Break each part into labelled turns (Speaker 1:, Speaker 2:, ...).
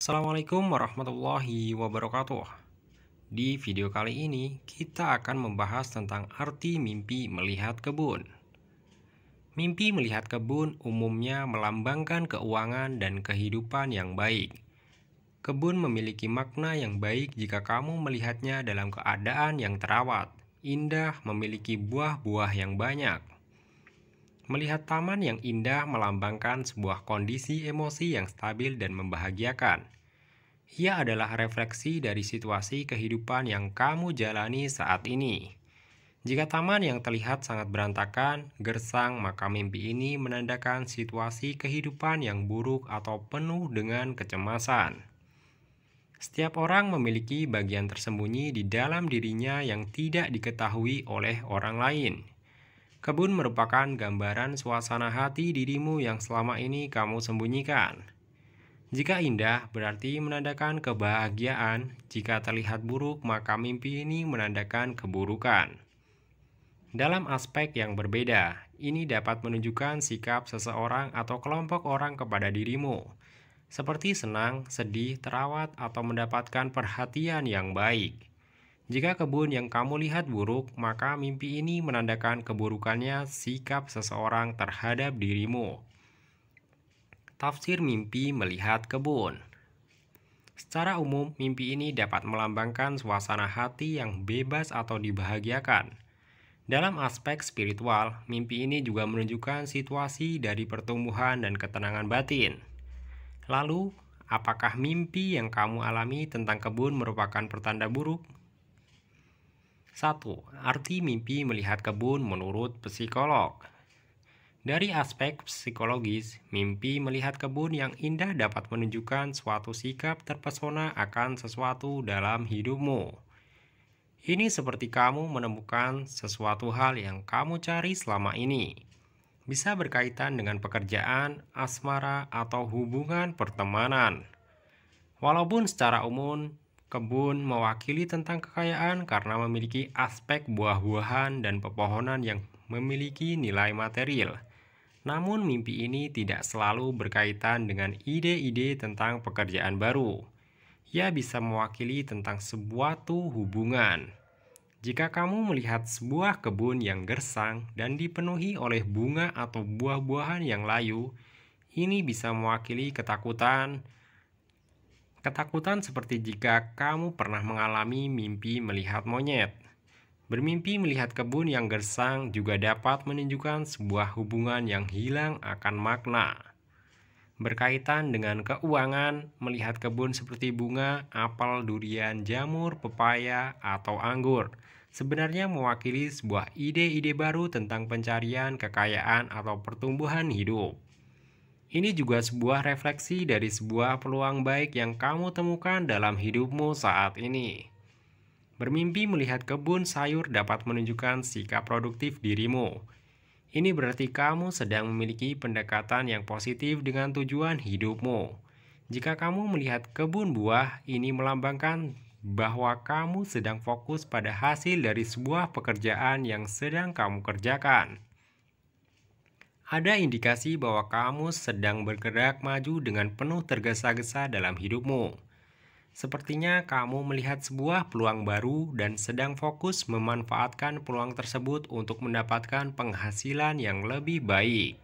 Speaker 1: Assalamualaikum warahmatullahi wabarakatuh. Di video kali ini, kita akan membahas tentang arti mimpi melihat kebun. Mimpi melihat kebun umumnya melambangkan keuangan dan kehidupan yang baik. Kebun memiliki makna yang baik jika kamu melihatnya dalam keadaan yang terawat, indah, memiliki buah-buah yang banyak. Melihat taman yang indah melambangkan sebuah kondisi emosi yang stabil dan membahagiakan. Ia adalah refleksi dari situasi kehidupan yang kamu jalani saat ini. Jika taman yang terlihat sangat berantakan, gersang, maka mimpi ini menandakan situasi kehidupan yang buruk atau penuh dengan kecemasan. Setiap orang memiliki bagian tersembunyi di dalam dirinya yang tidak diketahui oleh orang lain. Kebun merupakan gambaran suasana hati dirimu yang selama ini kamu sembunyikan. Jika indah, berarti menandakan kebahagiaan. Jika terlihat buruk, maka mimpi ini menandakan keburukan. Dalam aspek yang berbeda, ini dapat menunjukkan sikap seseorang atau kelompok orang kepada dirimu, seperti senang, sedih, terawat, atau mendapatkan perhatian yang baik. Jika kebun yang kamu lihat buruk, maka mimpi ini menandakan keburukannya sikap seseorang terhadap dirimu. Tafsir mimpi melihat kebun. Secara umum, mimpi ini dapat melambangkan suasana hati yang bebas atau dibahagiakan. Dalam aspek spiritual, mimpi ini juga menunjukkan situasi dari pertumbuhan dan ketenangan batin. Lalu, apakah mimpi yang kamu alami tentang kebun merupakan pertanda buruk? 1. Arti mimpi melihat kebun menurut psikolog. Dari aspek psikologis, mimpi melihat kebun yang indah dapat menunjukkan suatu sikap terpesona akan sesuatu dalam hidupmu. Ini seperti kamu menemukan sesuatu hal yang kamu cari selama ini. Bisa berkaitan dengan pekerjaan, asmara, atau hubungan pertemanan. Walaupun secara umum Kebun mewakili tentang kekayaan karena memiliki aspek buah-buahan dan pepohonan yang memiliki nilai material. Namun mimpi ini tidak selalu berkaitan dengan ide-ide tentang pekerjaan baru. Ia bisa mewakili tentang sebuah tuh hubungan. Jika kamu melihat sebuah kebun yang gersang dan dipenuhi oleh bunga atau buah-buahan yang layu, ini bisa mewakili ketakutan, Ketakutan seperti jika kamu pernah mengalami mimpi melihat monyet. Bermimpi melihat kebun yang gersang juga dapat menunjukkan sebuah hubungan yang hilang akan makna. Berkaitan dengan keuangan, melihat kebun seperti bunga, apel, durian, jamur, pepaya, atau anggur sebenarnya mewakili sebuah ide-ide baru tentang pencarian, kekayaan, atau pertumbuhan hidup. Ini juga sebuah refleksi dari sebuah peluang baik yang kamu temukan dalam hidupmu saat ini. Bermimpi melihat kebun sayur dapat menunjukkan sikap produktif dirimu. Ini berarti kamu sedang memiliki pendekatan yang positif dengan tujuan hidupmu. Jika kamu melihat kebun buah, ini melambangkan bahwa kamu sedang fokus pada hasil dari sebuah pekerjaan yang sedang kamu kerjakan ada indikasi bahwa kamu sedang bergerak maju dengan penuh tergesa-gesa dalam hidupmu. Sepertinya kamu melihat sebuah peluang baru dan sedang fokus memanfaatkan peluang tersebut untuk mendapatkan penghasilan yang lebih baik.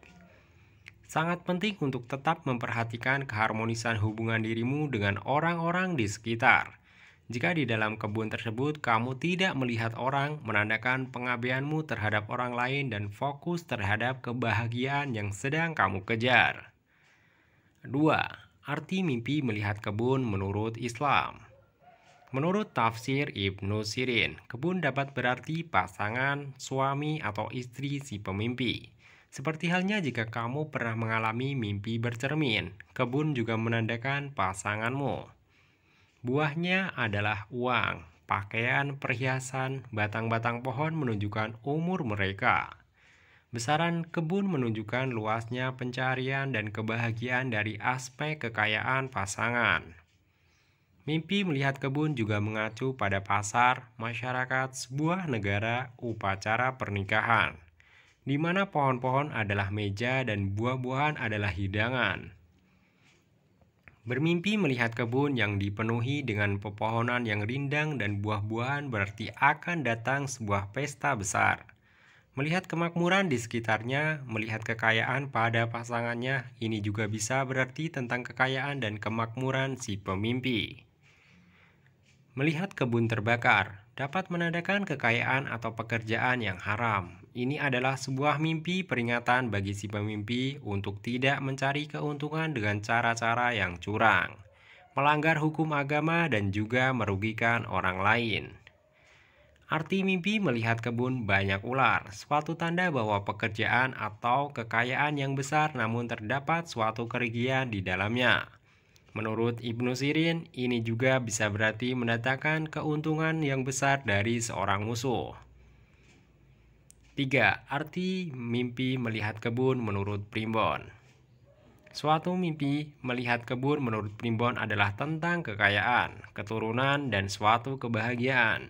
Speaker 1: Sangat penting untuk tetap memperhatikan keharmonisan hubungan dirimu dengan orang-orang di sekitar jika di dalam kebun tersebut kamu tidak melihat orang, menandakan pengabaianmu terhadap orang lain dan fokus terhadap kebahagiaan yang sedang kamu kejar. 2. Arti mimpi melihat kebun menurut Islam. Menurut tafsir Ibn Sirin, kebun dapat berarti pasangan, suami, atau istri si pemimpi. Seperti halnya jika kamu pernah mengalami mimpi bercermin, kebun juga menandakan pasanganmu. Buahnya adalah uang, pakaian, perhiasan, batang-batang pohon menunjukkan umur mereka. Besaran kebun menunjukkan luasnya pencarian dan kebahagiaan dari aspek kekayaan pasangan. Mimpi melihat kebun juga mengacu pada pasar, masyarakat, sebuah negara, upacara pernikahan, di mana pohon-pohon adalah meja dan buah-buahan adalah hidangan. Bermimpi melihat kebun yang dipenuhi dengan pepohonan yang rindang dan buah-buahan berarti akan datang sebuah pesta besar. Melihat kemakmuran di sekitarnya, melihat kekayaan pada pasangannya, ini juga bisa berarti tentang kekayaan dan kemakmuran si pemimpi. Melihat kebun terbakar dapat menandakan kekayaan atau pekerjaan yang haram. Ini adalah sebuah mimpi peringatan bagi si pemimpi untuk tidak mencari keuntungan dengan cara-cara yang curang, melanggar hukum agama dan juga merugikan orang lain. Arti mimpi melihat kebun banyak ular, suatu tanda bahwa pekerjaan atau kekayaan yang besar namun terdapat suatu kerugian di dalamnya. Menurut Ibnu Sirin, ini juga bisa berarti mendatangkan keuntungan yang besar dari seorang musuh. 3. Arti mimpi melihat kebun menurut Primbon Suatu mimpi melihat kebun menurut Primbon adalah tentang kekayaan, keturunan, dan suatu kebahagiaan.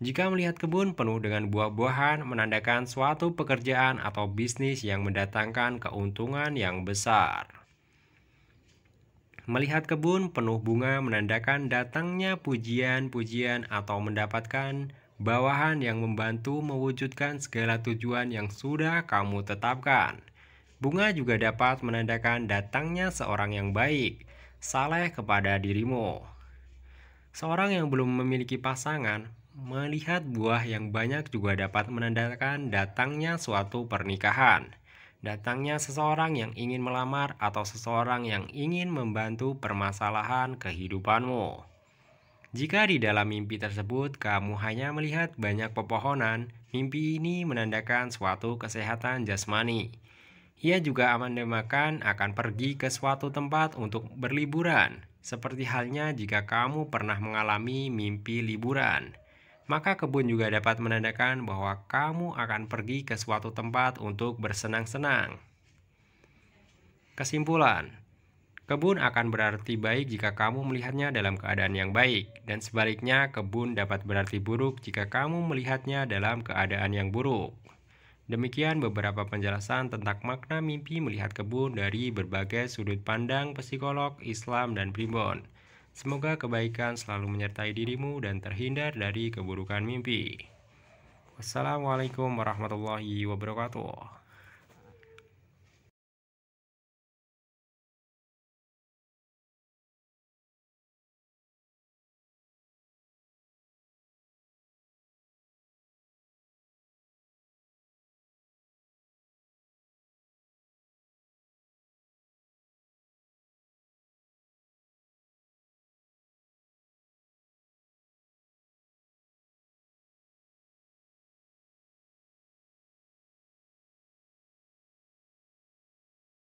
Speaker 1: Jika melihat kebun penuh dengan buah-buahan, menandakan suatu pekerjaan atau bisnis yang mendatangkan keuntungan yang besar. Melihat kebun penuh bunga menandakan datangnya pujian-pujian atau mendapatkan bawahan yang membantu mewujudkan segala tujuan yang sudah kamu tetapkan. Bunga juga dapat menandakan datangnya seorang yang baik, saleh kepada dirimu. Seorang yang belum memiliki pasangan, melihat buah yang banyak juga dapat menandakan datangnya suatu pernikahan. Datangnya seseorang yang ingin melamar atau seseorang yang ingin membantu permasalahan kehidupanmu. Jika di dalam mimpi tersebut kamu hanya melihat banyak pepohonan, mimpi ini menandakan suatu kesehatan jasmani. Ia juga aman dimakan, akan pergi ke suatu tempat untuk berliburan, seperti halnya jika kamu pernah mengalami mimpi liburan. Maka kebun juga dapat menandakan bahwa kamu akan pergi ke suatu tempat untuk bersenang-senang. Kesimpulan, Kebun akan berarti baik jika kamu melihatnya dalam keadaan yang baik, dan sebaliknya, kebun dapat berarti buruk jika kamu melihatnya dalam keadaan yang buruk. Demikian beberapa penjelasan tentang makna mimpi melihat kebun dari berbagai sudut pandang psikolog, Islam, dan primbon. Semoga kebaikan selalu menyertai dirimu dan terhindar dari keburukan mimpi. Wassalamualaikum warahmatullahi wabarakatuh.